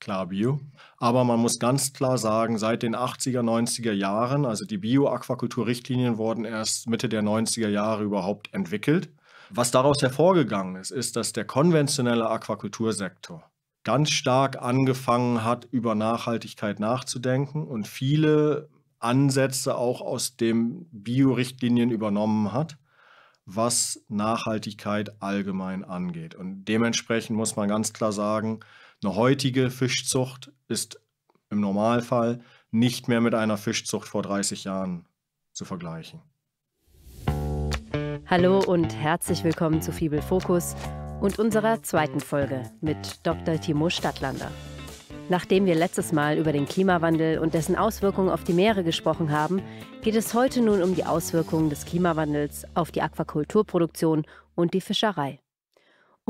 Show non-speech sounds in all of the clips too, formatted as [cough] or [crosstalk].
klar Bio. Aber man muss ganz klar sagen, seit den 80er, 90er Jahren, also die Bio-Aquakultur-Richtlinien wurden erst Mitte der 90er Jahre überhaupt entwickelt. Was daraus hervorgegangen ist, ist, dass der konventionelle Aquakultursektor ganz stark angefangen hat, über Nachhaltigkeit nachzudenken und viele Ansätze auch aus den Bio-Richtlinien übernommen hat was Nachhaltigkeit allgemein angeht. Und dementsprechend muss man ganz klar sagen, eine heutige Fischzucht ist im Normalfall nicht mehr mit einer Fischzucht vor 30 Jahren zu vergleichen. Hallo und herzlich willkommen zu Fibel Fokus und unserer zweiten Folge mit Dr. Timo Stadtlander. Nachdem wir letztes Mal über den Klimawandel und dessen Auswirkungen auf die Meere gesprochen haben, geht es heute nun um die Auswirkungen des Klimawandels auf die Aquakulturproduktion und die Fischerei.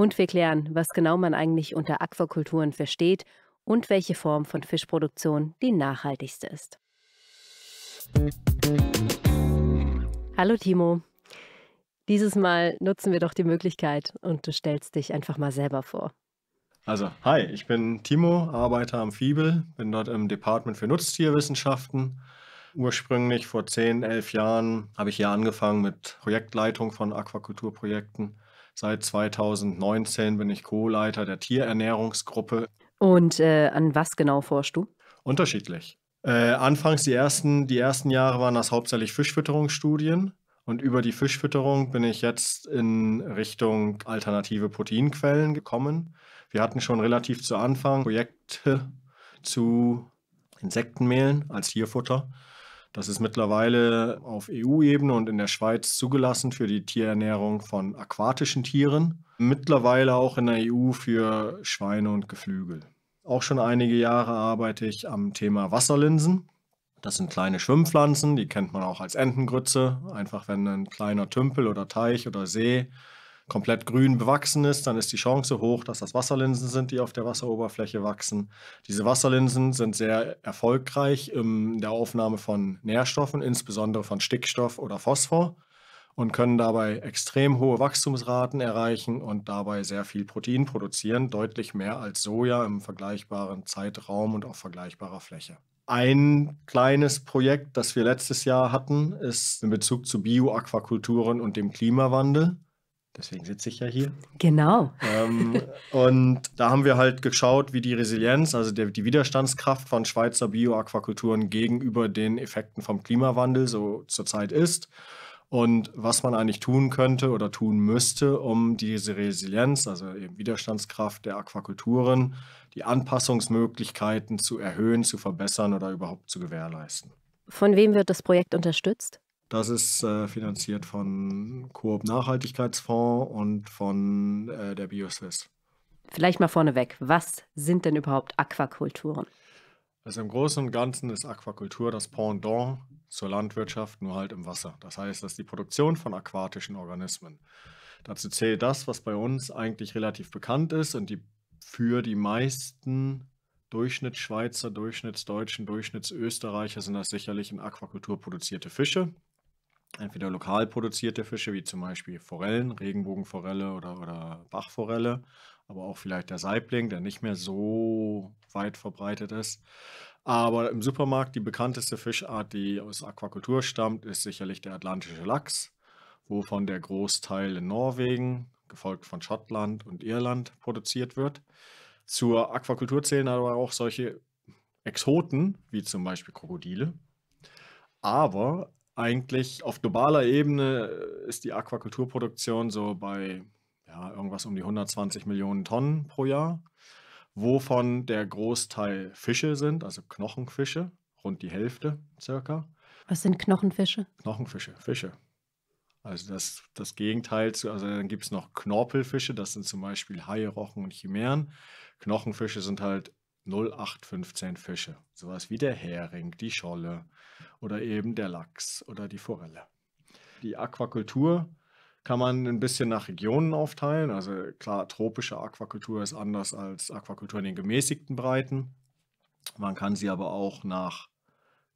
Und wir klären, was genau man eigentlich unter Aquakulturen versteht und welche Form von Fischproduktion die nachhaltigste ist. Hallo Timo. Dieses Mal nutzen wir doch die Möglichkeit und du stellst dich einfach mal selber vor. Also, hi, ich bin Timo, arbeite am Fiebel, bin dort im Department für Nutztierwissenschaften. Ursprünglich vor 10, 11 Jahren habe ich hier angefangen mit Projektleitung von Aquakulturprojekten Seit 2019 bin ich Co-Leiter der Tierernährungsgruppe. Und äh, an was genau forschst du? Unterschiedlich. Äh, anfangs die ersten, die ersten Jahre waren das hauptsächlich Fischfütterungsstudien. Und über die Fischfütterung bin ich jetzt in Richtung alternative Proteinquellen gekommen. Wir hatten schon relativ zu Anfang Projekte zu Insektenmehlen als Tierfutter. Das ist mittlerweile auf EU-Ebene und in der Schweiz zugelassen für die Tierernährung von aquatischen Tieren. Mittlerweile auch in der EU für Schweine und Geflügel. Auch schon einige Jahre arbeite ich am Thema Wasserlinsen. Das sind kleine Schwimmpflanzen, die kennt man auch als Entengrütze. Einfach wenn ein kleiner Tümpel oder Teich oder See komplett grün bewachsen ist, dann ist die Chance hoch, dass das Wasserlinsen sind, die auf der Wasseroberfläche wachsen. Diese Wasserlinsen sind sehr erfolgreich in der Aufnahme von Nährstoffen, insbesondere von Stickstoff oder Phosphor und können dabei extrem hohe Wachstumsraten erreichen und dabei sehr viel Protein produzieren, deutlich mehr als Soja im vergleichbaren Zeitraum und auf vergleichbarer Fläche. Ein kleines Projekt, das wir letztes Jahr hatten, ist in Bezug zu Bioaquakulturen und dem Klimawandel. Deswegen sitze ich ja hier. Genau. Ähm, und da haben wir halt geschaut, wie die Resilienz, also der, die Widerstandskraft von Schweizer Bioaquakulturen gegenüber den Effekten vom Klimawandel so zurzeit ist und was man eigentlich tun könnte oder tun müsste, um diese Resilienz, also eben Widerstandskraft der Aquakulturen, die Anpassungsmöglichkeiten zu erhöhen, zu verbessern oder überhaupt zu gewährleisten. Von wem wird das Projekt unterstützt? Das ist äh, finanziert von Coop Nachhaltigkeitsfonds und von äh, der Bioswiss. Vielleicht mal vorneweg, was sind denn überhaupt Aquakulturen? Also im Großen und Ganzen ist Aquakultur das Pendant zur Landwirtschaft, nur halt im Wasser. Das heißt, das ist die Produktion von aquatischen Organismen. Dazu zählt das, was bei uns eigentlich relativ bekannt ist und die für die meisten Durchschnittsschweizer, Durchschnittsdeutschen, Durchschnittsösterreicher sind das sicherlich in Aquakultur produzierte Fische entweder lokal produzierte Fische, wie zum Beispiel Forellen, Regenbogenforelle oder, oder Bachforelle, aber auch vielleicht der Saibling, der nicht mehr so weit verbreitet ist. Aber im Supermarkt die bekannteste Fischart, die aus Aquakultur stammt, ist sicherlich der atlantische Lachs, wovon der Großteil in Norwegen, gefolgt von Schottland und Irland, produziert wird. Zur Aquakultur zählen aber auch solche Exoten, wie zum Beispiel Krokodile. Aber eigentlich auf globaler Ebene äh, ist die Aquakulturproduktion so bei ja, irgendwas um die 120 Millionen Tonnen pro Jahr, wovon der Großteil Fische sind, also Knochenfische, rund die Hälfte circa. Was sind Knochenfische? Knochenfische, Fische. Also das, das Gegenteil zu, also dann gibt es noch Knorpelfische, das sind zum Beispiel Haie, Rochen und Chimären. Knochenfische sind halt 0815 Fische. Sowas wie der Hering, die Scholle oder eben der Lachs oder die Forelle. Die Aquakultur kann man ein bisschen nach Regionen aufteilen. Also klar, tropische Aquakultur ist anders als Aquakultur in den gemäßigten Breiten. Man kann sie aber auch nach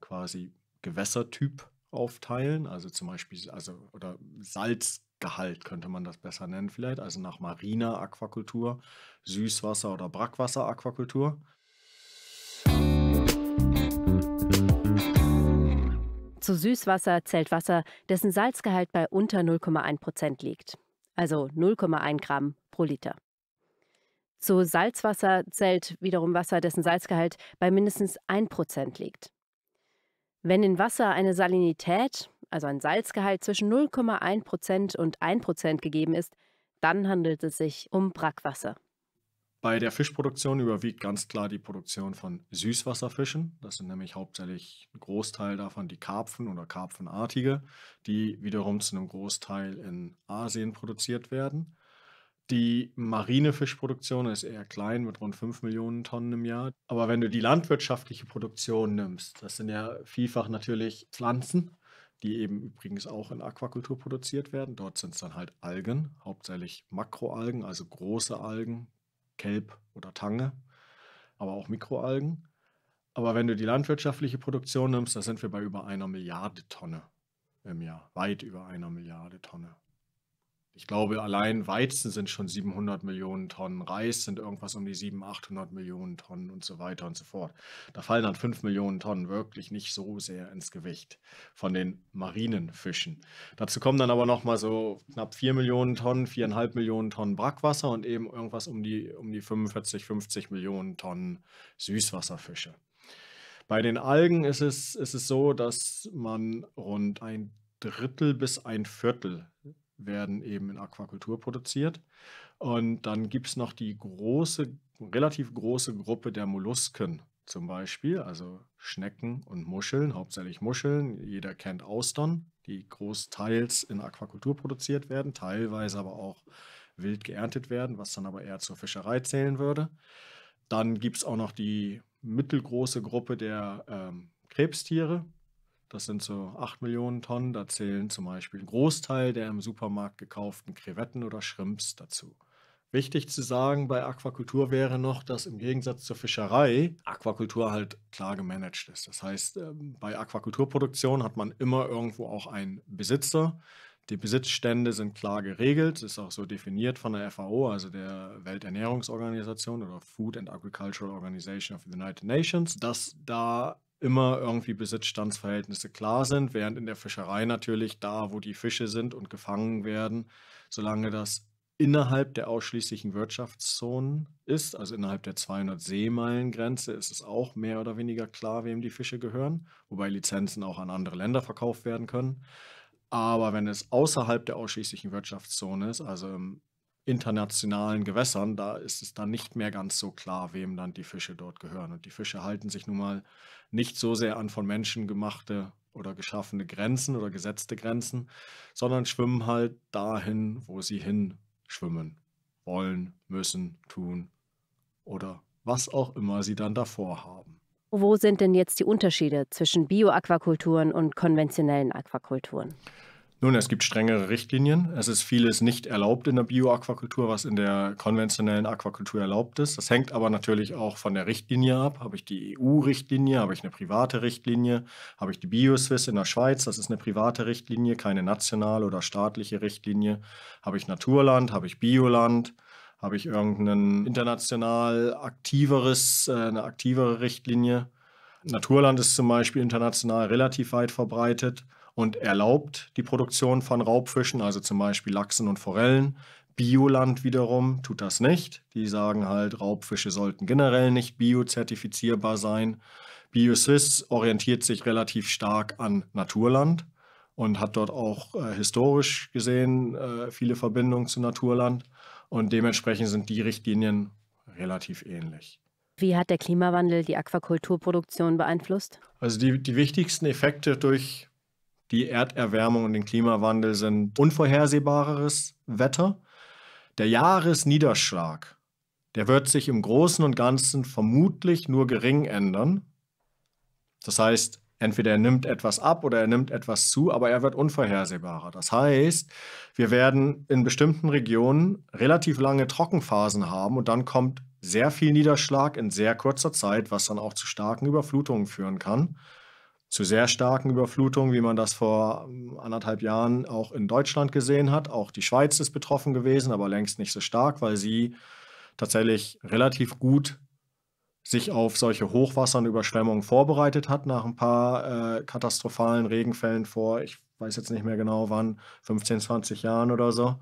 quasi Gewässertyp aufteilen. Also zum Beispiel, also oder Salzgehalt könnte man das besser nennen vielleicht. Also nach mariner Aquakultur, Süßwasser oder Brackwasser Aquakultur. zu Süßwasser zählt Wasser, dessen Salzgehalt bei unter 0,1 Prozent liegt, also 0,1 Gramm pro Liter. Zu Salzwasser zählt wiederum Wasser, dessen Salzgehalt bei mindestens 1 Prozent liegt. Wenn in Wasser eine Salinität, also ein Salzgehalt zwischen 0,1 Prozent und 1 Prozent gegeben ist, dann handelt es sich um Brackwasser. Bei der Fischproduktion überwiegt ganz klar die Produktion von Süßwasserfischen. Das sind nämlich hauptsächlich ein Großteil davon die Karpfen oder Karpfenartige, die wiederum zu einem Großteil in Asien produziert werden. Die marine Fischproduktion ist eher klein mit rund 5 Millionen Tonnen im Jahr. Aber wenn du die landwirtschaftliche Produktion nimmst, das sind ja vielfach natürlich Pflanzen, die eben übrigens auch in Aquakultur produziert werden. Dort sind es dann halt Algen, hauptsächlich Makroalgen, also große Algen, Kelb oder Tange, aber auch Mikroalgen. Aber wenn du die landwirtschaftliche Produktion nimmst, da sind wir bei über einer Milliarde Tonne im Jahr, weit über einer Milliarde Tonne. Ich glaube, allein Weizen sind schon 700 Millionen Tonnen, Reis sind irgendwas um die 700, 800 Millionen Tonnen und so weiter und so fort. Da fallen dann 5 Millionen Tonnen wirklich nicht so sehr ins Gewicht von den marinen Fischen. Dazu kommen dann aber nochmal so knapp 4 Millionen Tonnen, 4,5 Millionen Tonnen Brackwasser und eben irgendwas um die, um die 45, 50 Millionen Tonnen Süßwasserfische. Bei den Algen ist es, ist es so, dass man rund ein Drittel bis ein Viertel werden eben in Aquakultur produziert. Und dann gibt es noch die große, relativ große Gruppe der Mollusken zum Beispiel, also Schnecken und Muscheln, hauptsächlich Muscheln. Jeder kennt Austern, die großteils in Aquakultur produziert werden, teilweise aber auch wild geerntet werden, was dann aber eher zur Fischerei zählen würde. Dann gibt es auch noch die mittelgroße Gruppe der ähm, Krebstiere, das sind so 8 Millionen Tonnen. Da zählen zum Beispiel ein Großteil der im Supermarkt gekauften Krevetten oder Shrimps dazu. Wichtig zu sagen bei Aquakultur wäre noch, dass im Gegensatz zur Fischerei Aquakultur halt klar gemanagt ist. Das heißt, ähm, bei Aquakulturproduktion hat man immer irgendwo auch einen Besitzer. Die Besitzstände sind klar geregelt, ist auch so definiert von der FAO, also der Welternährungsorganisation oder Food and Agricultural Organization of the United Nations, dass da immer irgendwie Besitzstandsverhältnisse klar sind, während in der Fischerei natürlich da, wo die Fische sind und gefangen werden, solange das innerhalb der ausschließlichen Wirtschaftszonen ist, also innerhalb der 200 Seemeilen-Grenze, ist es auch mehr oder weniger klar, wem die Fische gehören, wobei Lizenzen auch an andere Länder verkauft werden können. Aber wenn es außerhalb der ausschließlichen Wirtschaftszone ist, also im internationalen Gewässern, da ist es dann nicht mehr ganz so klar, wem dann die Fische dort gehören. Und die Fische halten sich nun mal nicht so sehr an von Menschen gemachte oder geschaffene Grenzen oder gesetzte Grenzen, sondern schwimmen halt dahin, wo sie hin schwimmen wollen, müssen, tun oder was auch immer sie dann davor haben. Wo sind denn jetzt die Unterschiede zwischen Bioaquakulturen und konventionellen Aquakulturen? Nun, es gibt strengere Richtlinien. Es ist vieles nicht erlaubt in der Bioaquakultur, was in der konventionellen Aquakultur erlaubt ist. Das hängt aber natürlich auch von der Richtlinie ab. Habe ich die EU-Richtlinie, habe ich eine private Richtlinie, habe ich die Bioswiss in der Schweiz, das ist eine private Richtlinie, keine nationale oder staatliche Richtlinie. Habe ich Naturland, habe ich Bioland, habe ich irgendein international aktiveres, äh, eine aktivere Richtlinie. Naturland ist zum Beispiel international relativ weit verbreitet und erlaubt die Produktion von Raubfischen, also zum Beispiel Lachsen und Forellen. Bioland wiederum tut das nicht. Die sagen halt, Raubfische sollten generell nicht biozertifizierbar sein. Biosys orientiert sich relativ stark an Naturland und hat dort auch äh, historisch gesehen äh, viele Verbindungen zu Naturland. Und dementsprechend sind die Richtlinien relativ ähnlich. Wie hat der Klimawandel die Aquakulturproduktion beeinflusst? Also die, die wichtigsten Effekte durch die Erderwärmung und den Klimawandel sind unvorhersehbares Wetter. Der Jahresniederschlag, der wird sich im Großen und Ganzen vermutlich nur gering ändern. Das heißt, entweder er nimmt etwas ab oder er nimmt etwas zu, aber er wird unvorhersehbarer. Das heißt, wir werden in bestimmten Regionen relativ lange Trockenphasen haben und dann kommt sehr viel Niederschlag in sehr kurzer Zeit, was dann auch zu starken Überflutungen führen kann zu sehr starken Überflutungen, wie man das vor ähm, anderthalb Jahren auch in Deutschland gesehen hat. Auch die Schweiz ist betroffen gewesen, aber längst nicht so stark, weil sie tatsächlich relativ gut sich auf solche Hochwasser und Überschwemmungen vorbereitet hat nach ein paar äh, katastrophalen Regenfällen vor, ich weiß jetzt nicht mehr genau wann, 15, 20 Jahren oder so.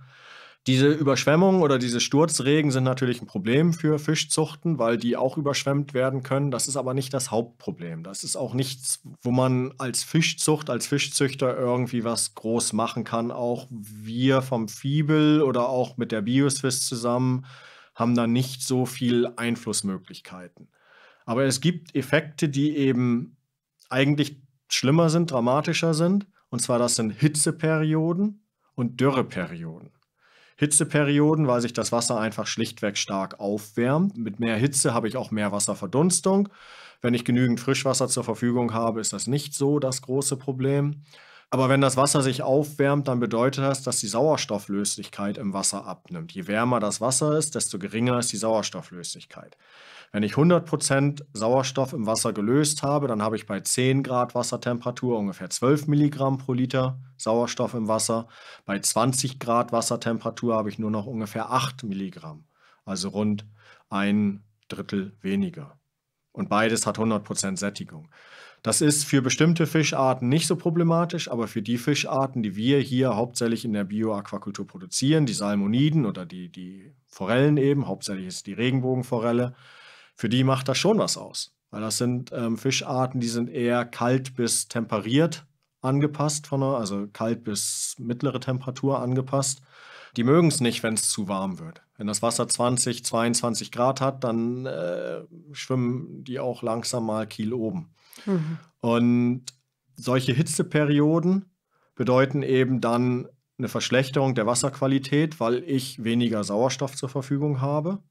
Diese Überschwemmungen oder diese Sturzregen sind natürlich ein Problem für Fischzuchten, weil die auch überschwemmt werden können. Das ist aber nicht das Hauptproblem. Das ist auch nichts, wo man als Fischzucht, als Fischzüchter irgendwie was groß machen kann. Auch wir vom Fiebel oder auch mit der Bioswiss zusammen haben da nicht so viel Einflussmöglichkeiten. Aber es gibt Effekte, die eben eigentlich schlimmer sind, dramatischer sind. Und zwar das sind Hitzeperioden und Dürreperioden. Hitzeperioden, weil sich das Wasser einfach schlichtweg stark aufwärmt. Mit mehr Hitze habe ich auch mehr Wasserverdunstung. Wenn ich genügend Frischwasser zur Verfügung habe, ist das nicht so das große Problem. Aber wenn das Wasser sich aufwärmt, dann bedeutet das, dass die Sauerstofflöslichkeit im Wasser abnimmt. Je wärmer das Wasser ist, desto geringer ist die Sauerstofflöslichkeit. Wenn ich 100% Sauerstoff im Wasser gelöst habe, dann habe ich bei 10 Grad Wassertemperatur ungefähr 12 Milligramm pro Liter Sauerstoff im Wasser. Bei 20 Grad Wassertemperatur habe ich nur noch ungefähr 8 Milligramm, also rund ein Drittel weniger. Und beides hat 100% Sättigung. Das ist für bestimmte Fischarten nicht so problematisch, aber für die Fischarten, die wir hier hauptsächlich in der Bioaquakultur produzieren, die Salmoniden oder die, die Forellen eben, hauptsächlich ist die Regenbogenforelle, für die macht das schon was aus. Weil das sind ähm, Fischarten, die sind eher kalt bis temperiert angepasst, von der, also kalt bis mittlere Temperatur angepasst. Die mögen es nicht, wenn es zu warm wird. Wenn das Wasser 20, 22 Grad hat, dann äh, schwimmen die auch langsam mal kiel oben. Mhm. Und solche Hitzeperioden bedeuten eben dann eine Verschlechterung der Wasserqualität, weil ich weniger Sauerstoff zur Verfügung habe.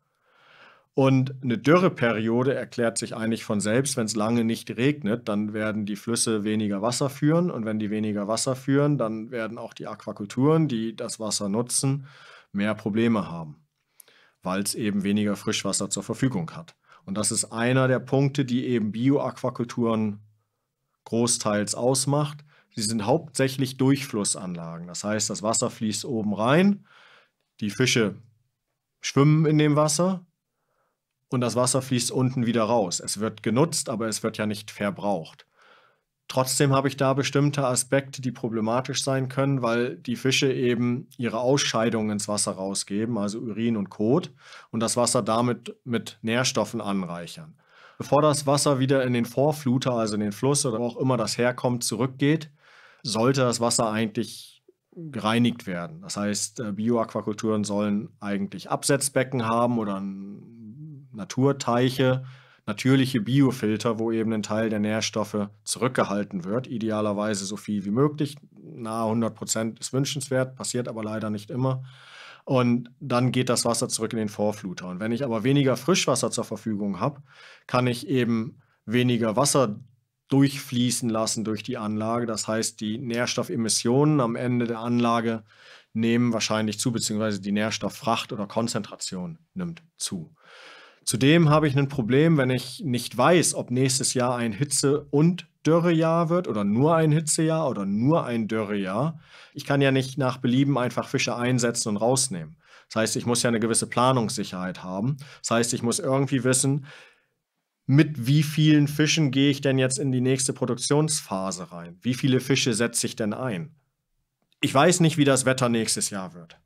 Und eine Dürreperiode erklärt sich eigentlich von selbst, wenn es lange nicht regnet, dann werden die Flüsse weniger Wasser führen und wenn die weniger Wasser führen, dann werden auch die Aquakulturen, die das Wasser nutzen, mehr Probleme haben, weil es eben weniger Frischwasser zur Verfügung hat. Und das ist einer der Punkte, die eben Bio-Aquakulturen großteils ausmacht. Sie sind hauptsächlich Durchflussanlagen. Das heißt, das Wasser fließt oben rein, die Fische schwimmen in dem Wasser und das Wasser fließt unten wieder raus. Es wird genutzt, aber es wird ja nicht verbraucht. Trotzdem habe ich da bestimmte Aspekte, die problematisch sein können, weil die Fische eben ihre Ausscheidungen ins Wasser rausgeben, also Urin und Kot, und das Wasser damit mit Nährstoffen anreichern. Bevor das Wasser wieder in den Vorfluter, also in den Fluss oder wo auch immer das herkommt, zurückgeht, sollte das Wasser eigentlich gereinigt werden. Das heißt, äh, Bioaquakulturen sollen eigentlich Absetzbecken haben oder Naturteiche, natürliche Biofilter, wo eben ein Teil der Nährstoffe zurückgehalten wird. Idealerweise so viel wie möglich. Nahe 100 Prozent ist wünschenswert, passiert aber leider nicht immer. Und dann geht das Wasser zurück in den Vorfluter. Und wenn ich aber weniger Frischwasser zur Verfügung habe, kann ich eben weniger Wasser durchfließen lassen durch die Anlage. Das heißt, die Nährstoffemissionen am Ende der Anlage nehmen wahrscheinlich zu, beziehungsweise die Nährstofffracht oder Konzentration nimmt zu. Zudem habe ich ein Problem, wenn ich nicht weiß, ob nächstes Jahr ein Hitze- und Dürrejahr wird oder nur ein Hitzejahr oder nur ein Dürrejahr. Ich kann ja nicht nach Belieben einfach Fische einsetzen und rausnehmen. Das heißt, ich muss ja eine gewisse Planungssicherheit haben. Das heißt, ich muss irgendwie wissen, mit wie vielen Fischen gehe ich denn jetzt in die nächste Produktionsphase rein? Wie viele Fische setze ich denn ein? Ich weiß nicht, wie das Wetter nächstes Jahr wird.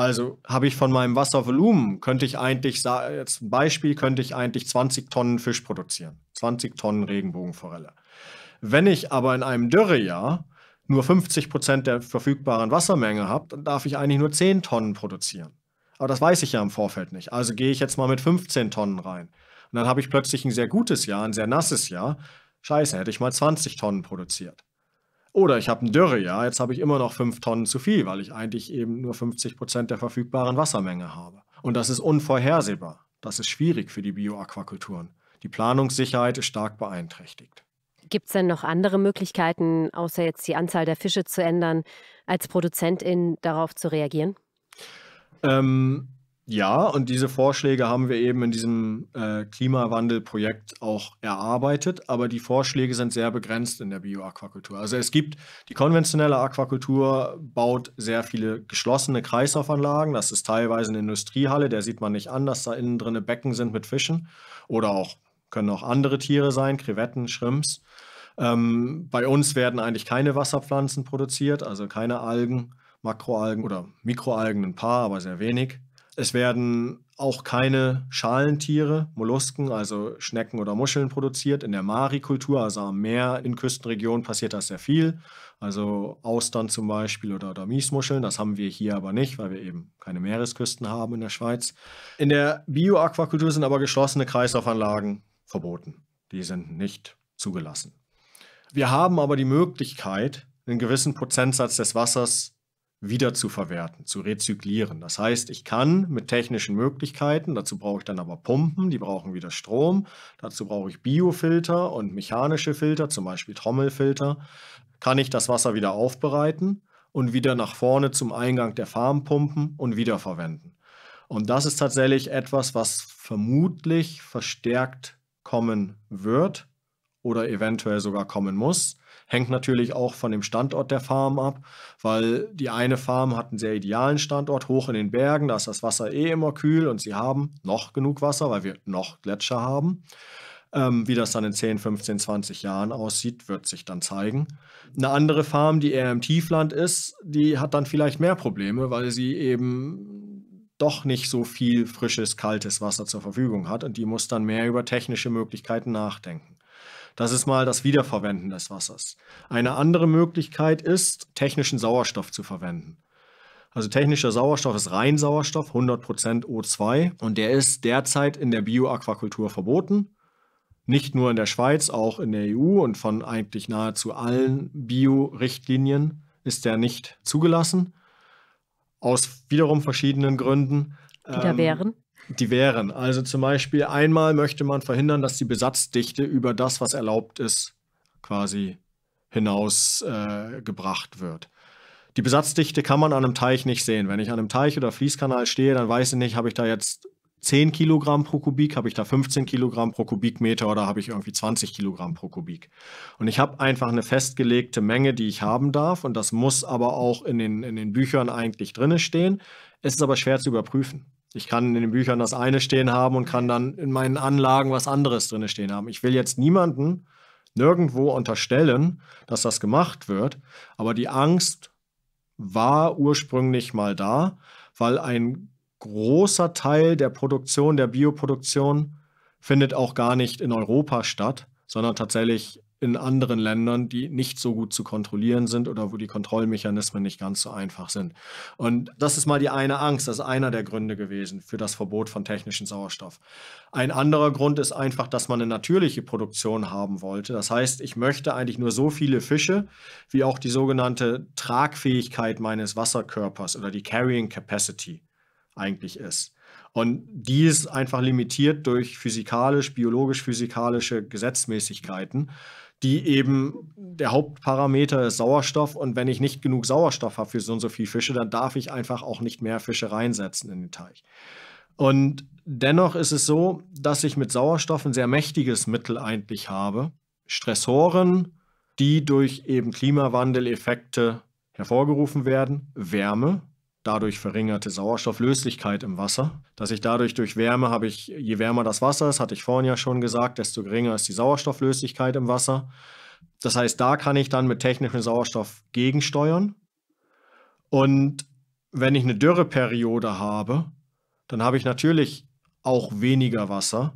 Also habe ich von meinem Wasservolumen, könnte ich eigentlich, jetzt ein Beispiel, könnte ich eigentlich 20 Tonnen Fisch produzieren. 20 Tonnen Regenbogenforelle. Wenn ich aber in einem Dürrejahr nur 50 Prozent der verfügbaren Wassermenge habe, dann darf ich eigentlich nur 10 Tonnen produzieren. Aber das weiß ich ja im Vorfeld nicht. Also gehe ich jetzt mal mit 15 Tonnen rein. Und dann habe ich plötzlich ein sehr gutes Jahr, ein sehr nasses Jahr. Scheiße, hätte ich mal 20 Tonnen produziert. Oder ich habe ein Dürrejahr, jetzt habe ich immer noch fünf Tonnen zu viel, weil ich eigentlich eben nur 50 Prozent der verfügbaren Wassermenge habe. Und das ist unvorhersehbar. Das ist schwierig für die Bioaquakulturen. Die Planungssicherheit ist stark beeinträchtigt. Gibt es denn noch andere Möglichkeiten, außer jetzt die Anzahl der Fische zu ändern, als Produzentin darauf zu reagieren? Ähm, ja, und diese Vorschläge haben wir eben in diesem äh, Klimawandelprojekt auch erarbeitet, aber die Vorschläge sind sehr begrenzt in der Bioaquakultur. Also es gibt die konventionelle Aquakultur baut sehr viele geschlossene Kreislaufanlagen, das ist teilweise eine Industriehalle, der sieht man nicht an, dass da innen drin Becken sind mit Fischen oder auch können auch andere Tiere sein, Krevetten, Schrimps. Ähm, bei uns werden eigentlich keine Wasserpflanzen produziert, also keine Algen, Makroalgen oder Mikroalgen ein paar, aber sehr wenig. Es werden auch keine Schalentiere, Mollusken, also Schnecken oder Muscheln produziert. In der Marikultur, also am Meer, in Küstenregionen passiert das sehr viel. Also Austern zum Beispiel oder, oder Miesmuscheln. Das haben wir hier aber nicht, weil wir eben keine Meeresküsten haben in der Schweiz. In der Bioaquakultur sind aber geschlossene Kreislaufanlagen verboten. Die sind nicht zugelassen. Wir haben aber die Möglichkeit, einen gewissen Prozentsatz des Wassers wiederzuverwerten, zu rezyklieren. Das heißt, ich kann mit technischen Möglichkeiten, dazu brauche ich dann aber Pumpen, die brauchen wieder Strom, dazu brauche ich Biofilter und mechanische Filter, zum Beispiel Trommelfilter, kann ich das Wasser wieder aufbereiten und wieder nach vorne zum Eingang der Farm pumpen und wiederverwenden. Und das ist tatsächlich etwas, was vermutlich verstärkt kommen wird oder eventuell sogar kommen muss, Hängt natürlich auch von dem Standort der Farm ab, weil die eine Farm hat einen sehr idealen Standort, hoch in den Bergen, da ist das Wasser eh immer kühl und sie haben noch genug Wasser, weil wir noch Gletscher haben. Ähm, wie das dann in 10, 15, 20 Jahren aussieht, wird sich dann zeigen. Eine andere Farm, die eher im Tiefland ist, die hat dann vielleicht mehr Probleme, weil sie eben doch nicht so viel frisches, kaltes Wasser zur Verfügung hat und die muss dann mehr über technische Möglichkeiten nachdenken. Das ist mal das Wiederverwenden des Wassers. Eine andere Möglichkeit ist, technischen Sauerstoff zu verwenden. Also technischer Sauerstoff ist Reinsauerstoff, 100% O2 und der ist derzeit in der Bioaquakultur verboten. Nicht nur in der Schweiz, auch in der EU und von eigentlich nahezu allen Bio-Richtlinien ist der nicht zugelassen. Aus wiederum verschiedenen Gründen. Die da ähm, wären? die wären. Also zum Beispiel einmal möchte man verhindern, dass die Besatzdichte über das, was erlaubt ist, quasi hinausgebracht äh, wird. Die Besatzdichte kann man an einem Teich nicht sehen. Wenn ich an einem Teich oder Fließkanal stehe, dann weiß ich nicht, habe ich da jetzt 10 Kilogramm pro Kubik, habe ich da 15 Kilogramm pro Kubikmeter oder habe ich irgendwie 20 Kilogramm pro Kubik. Und ich habe einfach eine festgelegte Menge, die ich haben darf und das muss aber auch in den, in den Büchern eigentlich drinne stehen. Es ist aber schwer zu überprüfen. Ich kann in den Büchern das eine stehen haben und kann dann in meinen Anlagen was anderes drin stehen haben. Ich will jetzt niemanden nirgendwo unterstellen, dass das gemacht wird, aber die Angst war ursprünglich mal da, weil ein großer Teil der Produktion, der Bioproduktion, findet auch gar nicht in Europa statt, sondern tatsächlich in anderen Ländern, die nicht so gut zu kontrollieren sind oder wo die Kontrollmechanismen nicht ganz so einfach sind. Und das ist mal die eine Angst, das ist einer der Gründe gewesen für das Verbot von technischem Sauerstoff. Ein anderer Grund ist einfach, dass man eine natürliche Produktion haben wollte. Das heißt, ich möchte eigentlich nur so viele Fische, wie auch die sogenannte Tragfähigkeit meines Wasserkörpers oder die Carrying Capacity eigentlich ist. Und die ist einfach limitiert durch physikalisch, biologisch-physikalische Gesetzmäßigkeiten, die eben der Hauptparameter ist Sauerstoff und wenn ich nicht genug Sauerstoff habe für so und so viele Fische, dann darf ich einfach auch nicht mehr Fische reinsetzen in den Teich. Und dennoch ist es so, dass ich mit Sauerstoff ein sehr mächtiges Mittel eigentlich habe. Stressoren, die durch eben Klimawandeleffekte hervorgerufen werden, Wärme, dadurch verringerte Sauerstofflöslichkeit im Wasser, dass ich dadurch durch Wärme habe ich, je wärmer das Wasser ist, hatte ich vorhin ja schon gesagt, desto geringer ist die Sauerstofflöslichkeit im Wasser. Das heißt, da kann ich dann mit technischem Sauerstoff gegensteuern. Und wenn ich eine Dürreperiode habe, dann habe ich natürlich auch weniger Wasser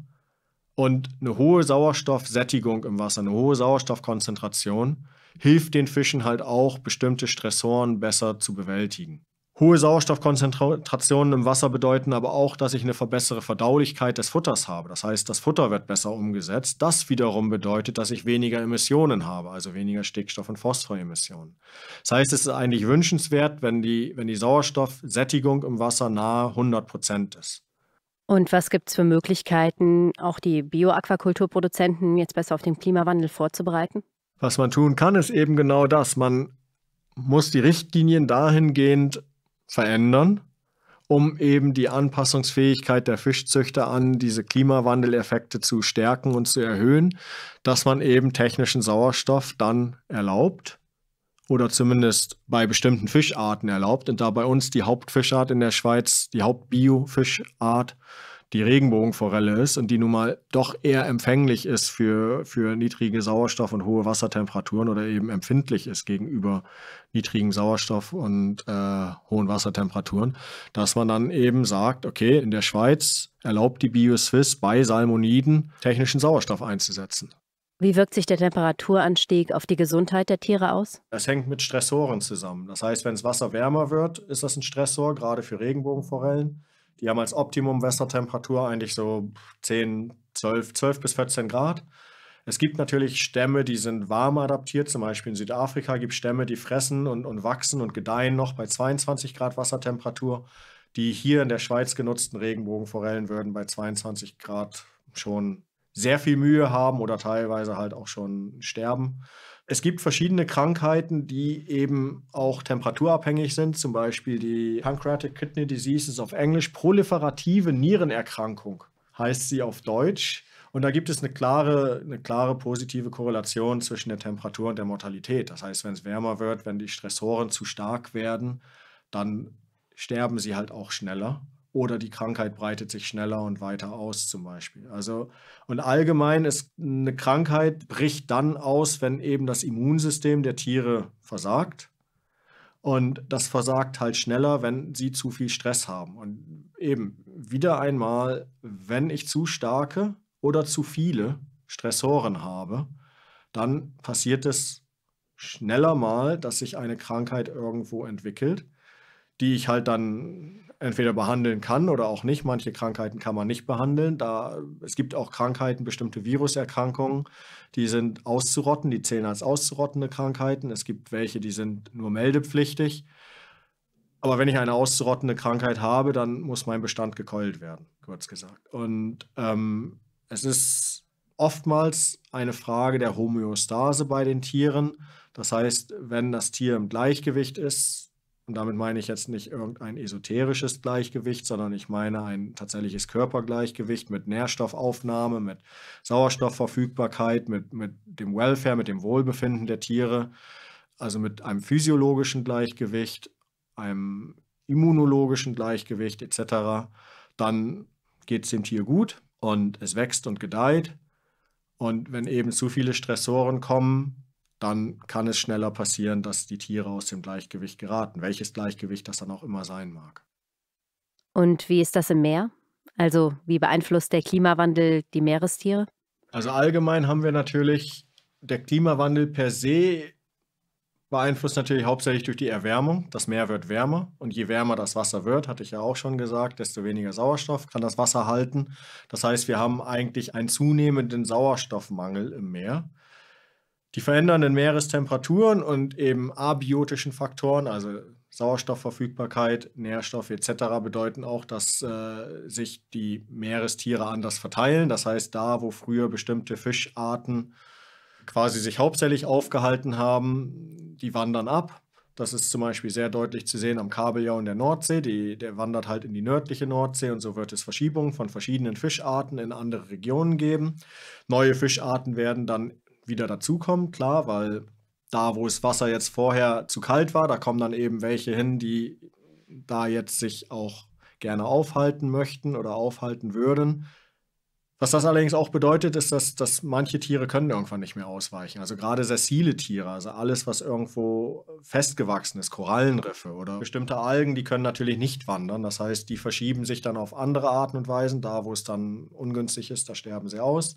und eine hohe Sauerstoffsättigung im Wasser, eine hohe Sauerstoffkonzentration hilft den Fischen halt auch, bestimmte Stressoren besser zu bewältigen. Hohe Sauerstoffkonzentrationen im Wasser bedeuten aber auch, dass ich eine verbessere Verdaulichkeit des Futters habe. Das heißt, das Futter wird besser umgesetzt. Das wiederum bedeutet, dass ich weniger Emissionen habe, also weniger Stickstoff- und Phosphoremissionen. Das heißt, es ist eigentlich wünschenswert, wenn die, wenn die Sauerstoffsättigung im Wasser nahe 100 Prozent ist. Und was gibt es für Möglichkeiten, auch die Bioaquakulturproduzenten jetzt besser auf den Klimawandel vorzubereiten? Was man tun kann, ist eben genau das. Man muss die Richtlinien dahingehend verändern, um eben die Anpassungsfähigkeit der Fischzüchter an diese Klimawandeleffekte zu stärken und zu erhöhen, dass man eben technischen Sauerstoff dann erlaubt oder zumindest bei bestimmten Fischarten erlaubt. Und da bei uns die Hauptfischart in der Schweiz, die Hauptbiofischart die Regenbogenforelle ist und die nun mal doch eher empfänglich ist für, für niedrige Sauerstoff- und hohe Wassertemperaturen oder eben empfindlich ist gegenüber niedrigen Sauerstoff- und äh, hohen Wassertemperaturen, dass man dann eben sagt, okay, in der Schweiz erlaubt die Bioswiss bei Salmoniden technischen Sauerstoff einzusetzen. Wie wirkt sich der Temperaturanstieg auf die Gesundheit der Tiere aus? Das hängt mit Stressoren zusammen. Das heißt, wenn das Wasser wärmer wird, ist das ein Stressor, gerade für Regenbogenforellen. Die haben als Optimum Wässertemperatur eigentlich so 10, 12, 12 bis 14 Grad. Es gibt natürlich Stämme, die sind warm adaptiert. Zum Beispiel in Südafrika gibt es Stämme, die fressen und, und wachsen und gedeihen noch bei 22 Grad Wassertemperatur. Die hier in der Schweiz genutzten Regenbogenforellen würden bei 22 Grad schon sehr viel Mühe haben oder teilweise halt auch schon sterben. Es gibt verschiedene Krankheiten, die eben auch temperaturabhängig sind, zum Beispiel die Pancreatic Kidney Disease ist auf Englisch proliferative Nierenerkrankung, heißt sie auf Deutsch. Und da gibt es eine klare, eine klare positive Korrelation zwischen der Temperatur und der Mortalität. Das heißt, wenn es wärmer wird, wenn die Stressoren zu stark werden, dann sterben sie halt auch schneller oder die Krankheit breitet sich schneller und weiter aus zum Beispiel. Also und allgemein ist eine Krankheit bricht dann aus, wenn eben das Immunsystem der Tiere versagt. Und das versagt halt schneller, wenn sie zu viel Stress haben. Und eben wieder einmal, wenn ich zu starke oder zu viele Stressoren habe, dann passiert es schneller mal, dass sich eine Krankheit irgendwo entwickelt, die ich halt dann entweder behandeln kann oder auch nicht. Manche Krankheiten kann man nicht behandeln. Da, es gibt auch Krankheiten, bestimmte Viruserkrankungen, die sind auszurotten, die zählen als auszurottende Krankheiten. Es gibt welche, die sind nur meldepflichtig. Aber wenn ich eine auszurottende Krankheit habe, dann muss mein Bestand gekeult werden, kurz gesagt. Und ähm, es ist oftmals eine Frage der Homöostase bei den Tieren. Das heißt, wenn das Tier im Gleichgewicht ist, und damit meine ich jetzt nicht irgendein esoterisches Gleichgewicht, sondern ich meine ein tatsächliches Körpergleichgewicht mit Nährstoffaufnahme, mit Sauerstoffverfügbarkeit, mit, mit dem Welfare, mit dem Wohlbefinden der Tiere, also mit einem physiologischen Gleichgewicht, einem immunologischen Gleichgewicht etc. Dann geht es dem Tier gut und es wächst und gedeiht. Und wenn eben zu viele Stressoren kommen, dann kann es schneller passieren, dass die Tiere aus dem Gleichgewicht geraten, welches Gleichgewicht das dann auch immer sein mag. Und wie ist das im Meer? Also wie beeinflusst der Klimawandel die Meerestiere? Also allgemein haben wir natürlich, der Klimawandel per se beeinflusst natürlich hauptsächlich durch die Erwärmung. Das Meer wird wärmer und je wärmer das Wasser wird, hatte ich ja auch schon gesagt, desto weniger Sauerstoff kann das Wasser halten. Das heißt, wir haben eigentlich einen zunehmenden Sauerstoffmangel im Meer die verändernden Meerestemperaturen und eben abiotischen Faktoren, also Sauerstoffverfügbarkeit, Nährstoffe etc. bedeuten auch, dass äh, sich die Meerestiere anders verteilen. Das heißt, da, wo früher bestimmte Fischarten quasi sich hauptsächlich aufgehalten haben, die wandern ab. Das ist zum Beispiel sehr deutlich zu sehen am Kabeljau in der Nordsee. Die, der wandert halt in die nördliche Nordsee und so wird es Verschiebungen von verschiedenen Fischarten in andere Regionen geben. Neue Fischarten werden dann wieder dazukommen, klar, weil da, wo das Wasser jetzt vorher zu kalt war, da kommen dann eben welche hin, die da jetzt sich auch gerne aufhalten möchten oder aufhalten würden. Was das allerdings auch bedeutet, ist, dass, dass manche Tiere können irgendwann nicht mehr ausweichen. Also gerade sessile Tiere, also alles, was irgendwo festgewachsen ist, Korallenriffe oder bestimmte Algen, die können natürlich nicht wandern. Das heißt, die verschieben sich dann auf andere Arten und Weisen. Da, wo es dann ungünstig ist, da sterben sie aus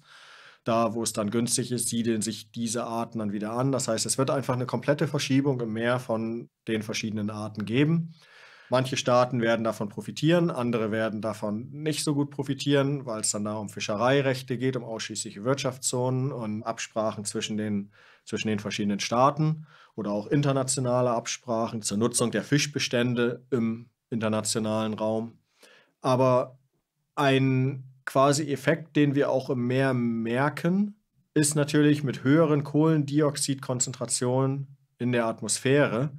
da, wo es dann günstig ist, siedeln sich diese Arten dann wieder an. Das heißt, es wird einfach eine komplette Verschiebung im Meer von den verschiedenen Arten geben. Manche Staaten werden davon profitieren, andere werden davon nicht so gut profitieren, weil es dann da um Fischereirechte geht, um ausschließliche Wirtschaftszonen und Absprachen zwischen den, zwischen den verschiedenen Staaten oder auch internationale Absprachen zur Nutzung der Fischbestände im internationalen Raum. Aber ein quasi Effekt, den wir auch im Meer merken, ist natürlich mit höheren Kohlendioxidkonzentrationen in der Atmosphäre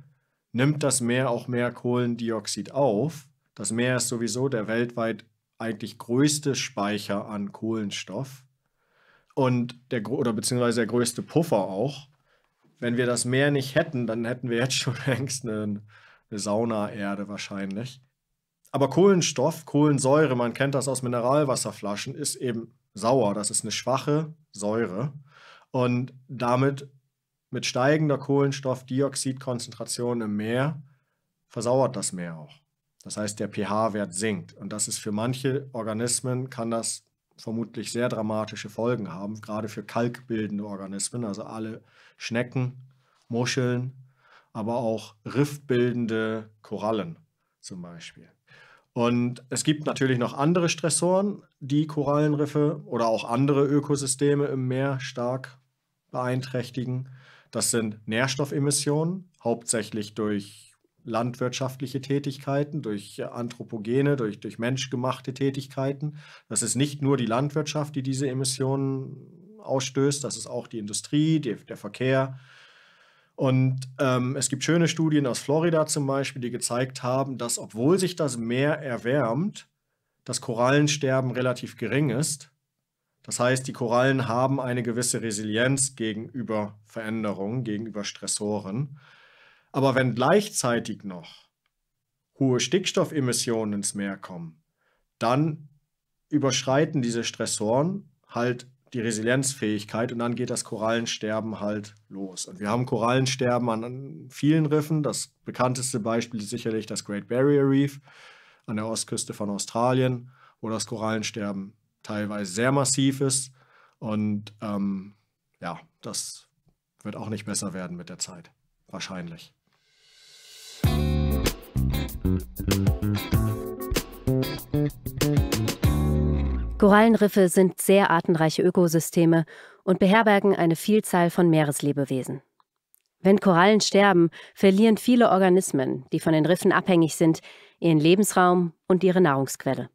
nimmt das Meer auch mehr Kohlendioxid auf. Das Meer ist sowieso der weltweit eigentlich größte Speicher an Kohlenstoff und der oder beziehungsweise der größte Puffer auch. Wenn wir das Meer nicht hätten, dann hätten wir jetzt schon [laughs] längst eine, eine Saunaerde wahrscheinlich. Aber Kohlenstoff, Kohlensäure, man kennt das aus Mineralwasserflaschen, ist eben sauer. Das ist eine schwache Säure. Und damit mit steigender Kohlenstoffdioxidkonzentration im Meer versauert das Meer auch. Das heißt, der pH-Wert sinkt. Und das ist für manche Organismen, kann das vermutlich sehr dramatische Folgen haben, gerade für kalkbildende Organismen, also alle Schnecken, Muscheln, aber auch riftbildende Korallen zum Beispiel. Und es gibt natürlich noch andere Stressoren, die Korallenriffe oder auch andere Ökosysteme im Meer stark beeinträchtigen. Das sind Nährstoffemissionen, hauptsächlich durch landwirtschaftliche Tätigkeiten, durch äh, anthropogene, durch, durch menschgemachte Tätigkeiten. Das ist nicht nur die Landwirtschaft, die diese Emissionen ausstößt, das ist auch die Industrie, der, der Verkehr, und ähm, es gibt schöne Studien aus Florida zum Beispiel, die gezeigt haben, dass obwohl sich das Meer erwärmt, das Korallensterben relativ gering ist. Das heißt, die Korallen haben eine gewisse Resilienz gegenüber Veränderungen, gegenüber Stressoren. Aber wenn gleichzeitig noch hohe Stickstoffemissionen ins Meer kommen, dann überschreiten diese Stressoren halt die Resilienzfähigkeit und dann geht das Korallensterben halt los. Und wir haben Korallensterben an vielen Riffen. Das bekannteste Beispiel ist sicherlich das Great Barrier Reef an der Ostküste von Australien, wo das Korallensterben teilweise sehr massiv ist. Und ähm, ja, das wird auch nicht besser werden mit der Zeit. Wahrscheinlich. Korallenriffe sind sehr artenreiche Ökosysteme und beherbergen eine Vielzahl von Meereslebewesen. Wenn Korallen sterben, verlieren viele Organismen, die von den Riffen abhängig sind, ihren Lebensraum und ihre Nahrungsquelle.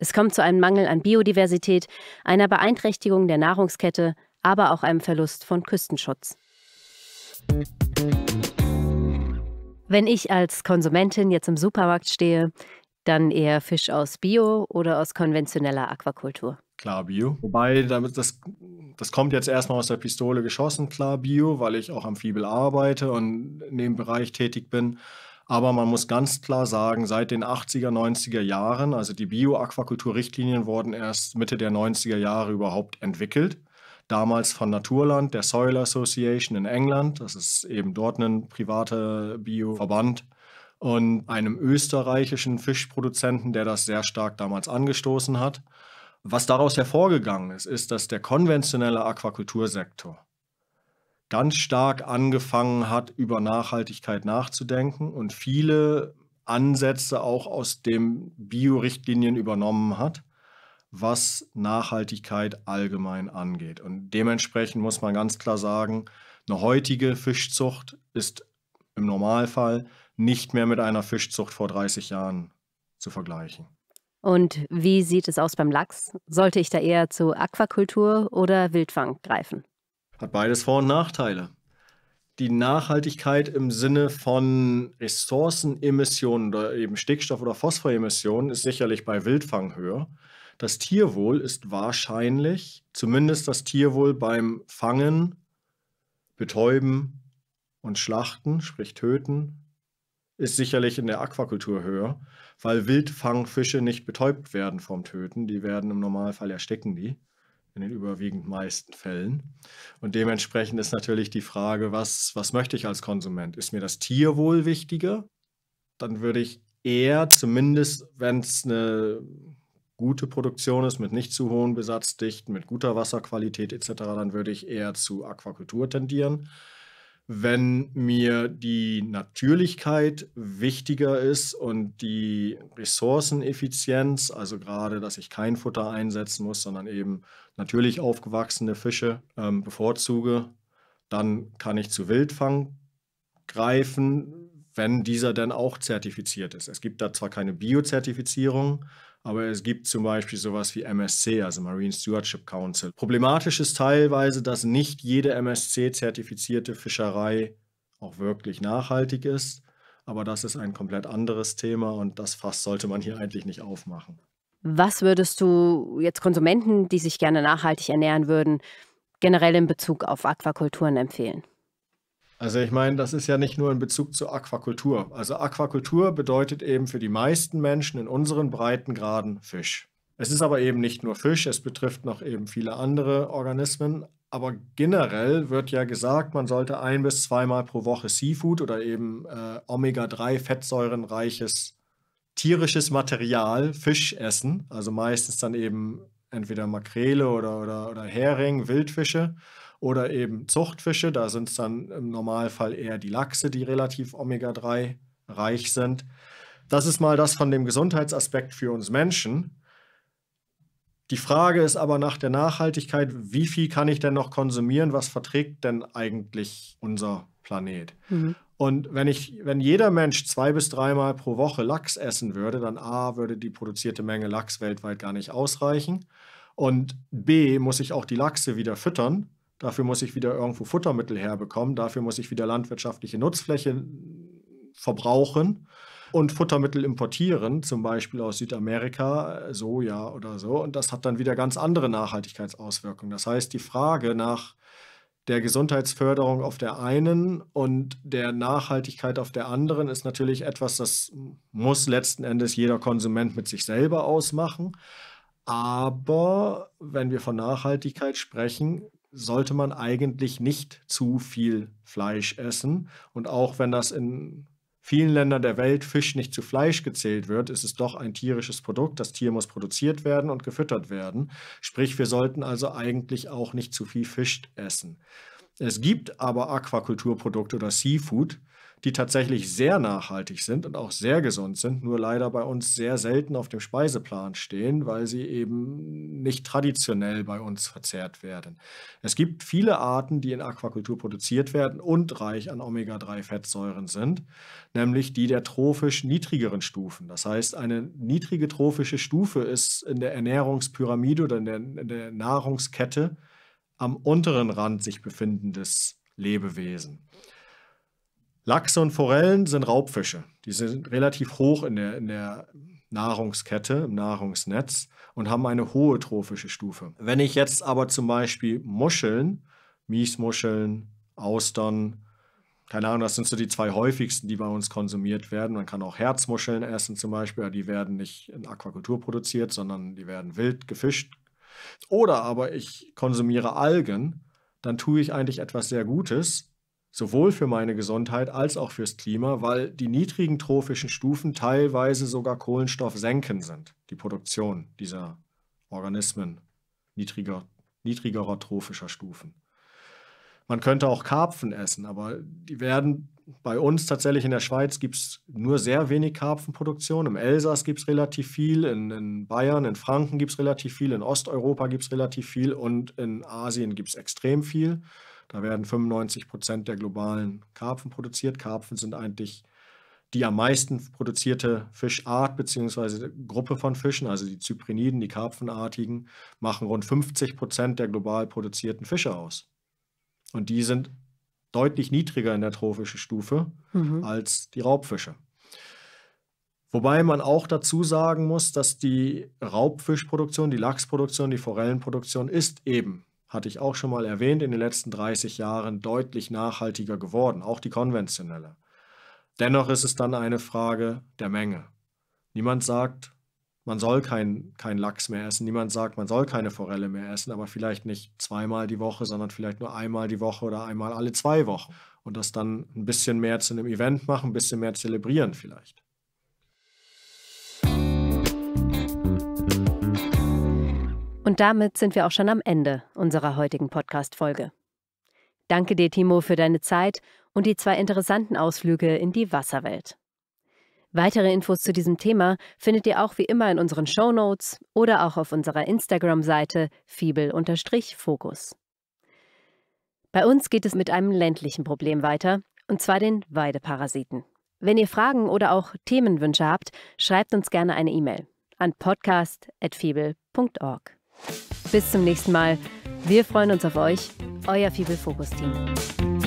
Es kommt zu einem Mangel an Biodiversität, einer Beeinträchtigung der Nahrungskette, aber auch einem Verlust von Küstenschutz. Wenn ich als Konsumentin jetzt im Supermarkt stehe, dann eher Fisch aus Bio oder aus konventioneller Aquakultur? Klar Bio. Wobei, das, das kommt jetzt erstmal aus der Pistole geschossen, klar Bio, weil ich auch am Fiebel arbeite und in dem Bereich tätig bin. Aber man muss ganz klar sagen, seit den 80er, 90er Jahren, also die Bio-Aquakultur-Richtlinien wurden erst Mitte der 90er Jahre überhaupt entwickelt. Damals von Naturland, der Soil Association in England. Das ist eben dort ein privater Bio-Verband und einem österreichischen Fischproduzenten, der das sehr stark damals angestoßen hat. Was daraus hervorgegangen ist, ist, dass der konventionelle Aquakultursektor ganz stark angefangen hat, über Nachhaltigkeit nachzudenken und viele Ansätze auch aus den Bio-Richtlinien übernommen hat, was Nachhaltigkeit allgemein angeht. Und dementsprechend muss man ganz klar sagen, eine heutige Fischzucht ist im Normalfall nicht mehr mit einer Fischzucht vor 30 Jahren zu vergleichen. Und wie sieht es aus beim Lachs? Sollte ich da eher zu Aquakultur oder Wildfang greifen? Hat beides Vor- und Nachteile. Die Nachhaltigkeit im Sinne von Ressourcenemissionen oder eben Stickstoff- oder Phosphoremissionen ist sicherlich bei Wildfang höher. Das Tierwohl ist wahrscheinlich, zumindest das Tierwohl beim Fangen, Betäuben und Schlachten, sprich Töten, ist sicherlich in der Aquakultur höher, weil Wildfangfische nicht betäubt werden vom Töten. Die werden im Normalfall ersticken die in den überwiegend meisten Fällen. Und dementsprechend ist natürlich die Frage, was, was möchte ich als Konsument? Ist mir das Tierwohl wichtiger? Dann würde ich eher, zumindest wenn es eine gute Produktion ist, mit nicht zu hohen Besatzdichten, mit guter Wasserqualität etc., dann würde ich eher zu Aquakultur tendieren wenn mir die Natürlichkeit wichtiger ist und die Ressourceneffizienz, also gerade, dass ich kein Futter einsetzen muss, sondern eben natürlich aufgewachsene Fische ähm, bevorzuge, dann kann ich zu Wildfang greifen, wenn dieser denn auch zertifiziert ist. Es gibt da zwar keine Biozertifizierung, aber es gibt zum Beispiel sowas wie MSC, also Marine Stewardship Council. Problematisch ist teilweise, dass nicht jede MSC-zertifizierte Fischerei auch wirklich nachhaltig ist. Aber das ist ein komplett anderes Thema und das Fass sollte man hier eigentlich nicht aufmachen. Was würdest du jetzt Konsumenten, die sich gerne nachhaltig ernähren würden, generell in Bezug auf Aquakulturen empfehlen? Also ich meine, das ist ja nicht nur in Bezug zu Aquakultur. Also Aquakultur bedeutet eben für die meisten Menschen in unseren Breitengraden Fisch. Es ist aber eben nicht nur Fisch, es betrifft noch eben viele andere Organismen. Aber generell wird ja gesagt, man sollte ein bis zweimal pro Woche Seafood oder eben äh, Omega-3-fettsäurenreiches tierisches Material, Fisch essen. Also meistens dann eben entweder Makrele oder, oder, oder Hering, Wildfische. Oder eben Zuchtfische, da sind es dann im Normalfall eher die Lachse, die relativ Omega-3 reich sind. Das ist mal das von dem Gesundheitsaspekt für uns Menschen. Die Frage ist aber nach der Nachhaltigkeit, wie viel kann ich denn noch konsumieren? Was verträgt denn eigentlich unser Planet? Mhm. Und wenn, ich, wenn jeder Mensch zwei bis dreimal pro Woche Lachs essen würde, dann A, würde die produzierte Menge Lachs weltweit gar nicht ausreichen. Und B, muss ich auch die Lachse wieder füttern dafür muss ich wieder irgendwo Futtermittel herbekommen, dafür muss ich wieder landwirtschaftliche Nutzfläche verbrauchen und Futtermittel importieren, zum Beispiel aus Südamerika, Soja oder so. Und das hat dann wieder ganz andere Nachhaltigkeitsauswirkungen. Das heißt, die Frage nach der Gesundheitsförderung auf der einen und der Nachhaltigkeit auf der anderen ist natürlich etwas, das muss letzten Endes jeder Konsument mit sich selber ausmachen. Aber wenn wir von Nachhaltigkeit sprechen, sollte man eigentlich nicht zu viel Fleisch essen. Und auch wenn das in vielen Ländern der Welt Fisch nicht zu Fleisch gezählt wird, ist es doch ein tierisches Produkt. Das Tier muss produziert werden und gefüttert werden. Sprich, wir sollten also eigentlich auch nicht zu viel Fisch essen. Es gibt aber Aquakulturprodukte oder Seafood, die tatsächlich sehr nachhaltig sind und auch sehr gesund sind, nur leider bei uns sehr selten auf dem Speiseplan stehen, weil sie eben nicht traditionell bei uns verzehrt werden. Es gibt viele Arten, die in Aquakultur produziert werden und reich an Omega-3-Fettsäuren sind, nämlich die der trophisch niedrigeren Stufen. Das heißt, eine niedrige trophische Stufe ist in der Ernährungspyramide oder in der, in der Nahrungskette am unteren Rand sich befindendes Lebewesen. Lachse und Forellen sind Raubfische. Die sind relativ hoch in der, in der Nahrungskette, im Nahrungsnetz und haben eine hohe trophische Stufe. Wenn ich jetzt aber zum Beispiel Muscheln, Miesmuscheln, Austern, keine Ahnung, das sind so die zwei häufigsten, die bei uns konsumiert werden. Man kann auch Herzmuscheln essen zum Beispiel, aber die werden nicht in Aquakultur produziert, sondern die werden wild gefischt. Oder aber ich konsumiere Algen, dann tue ich eigentlich etwas sehr Gutes, sowohl für meine Gesundheit als auch fürs Klima, weil die niedrigen trophischen Stufen teilweise sogar Kohlenstoff sind, die Produktion dieser Organismen niedriger, niedrigerer trophischer Stufen. Man könnte auch Karpfen essen, aber die werden bei uns tatsächlich in der Schweiz gibt es nur sehr wenig Karpfenproduktion. Im Elsass gibt es relativ viel, in, in, Bayern, in Franken gibt es relativ viel, in Osteuropa gibt es relativ viel und in Asien gibt es extrem viel. Da werden 95 Prozent der globalen Karpfen produziert. Karpfen sind eigentlich die am meisten produzierte Fischart bzw. Gruppe von Fischen, also die Zypriniden, die Karpfenartigen, machen rund 50 Prozent der global produzierten Fische aus. Und die sind deutlich niedriger in der trophischen Stufe mhm. als die Raubfische. Wobei man auch dazu sagen muss, dass die Raubfischproduktion, die Lachsproduktion, die Forellenproduktion ist eben hatte ich auch schon mal erwähnt, in den letzten 30 Jahren deutlich nachhaltiger geworden, auch die konventionelle. Dennoch ist es dann eine Frage der Menge. Niemand sagt, man soll keinen kein Lachs mehr essen, niemand sagt, man soll keine Forelle mehr essen, aber vielleicht nicht zweimal die Woche, sondern vielleicht nur einmal die Woche oder einmal alle zwei Wochen. Und das dann ein bisschen mehr zu einem Event machen, ein bisschen mehr zelebrieren vielleicht. Und damit sind wir auch schon am Ende unserer heutigen Podcast-Folge. Danke dir, Timo, für deine Zeit und die zwei interessanten Ausflüge in die Wasserwelt. Weitere Infos zu diesem Thema findet ihr auch wie immer in unseren Show Notes oder auch auf unserer Instagram-Seite fiebel fokus Bei uns geht es mit einem ländlichen Problem weiter, und zwar den Weideparasiten. Wenn ihr Fragen oder auch Themenwünsche habt, schreibt uns gerne eine E-Mail an podcast.fiebel.org. Bis zum nächsten Mal. Wir freuen uns auf euch, euer Fibel Fokus Team.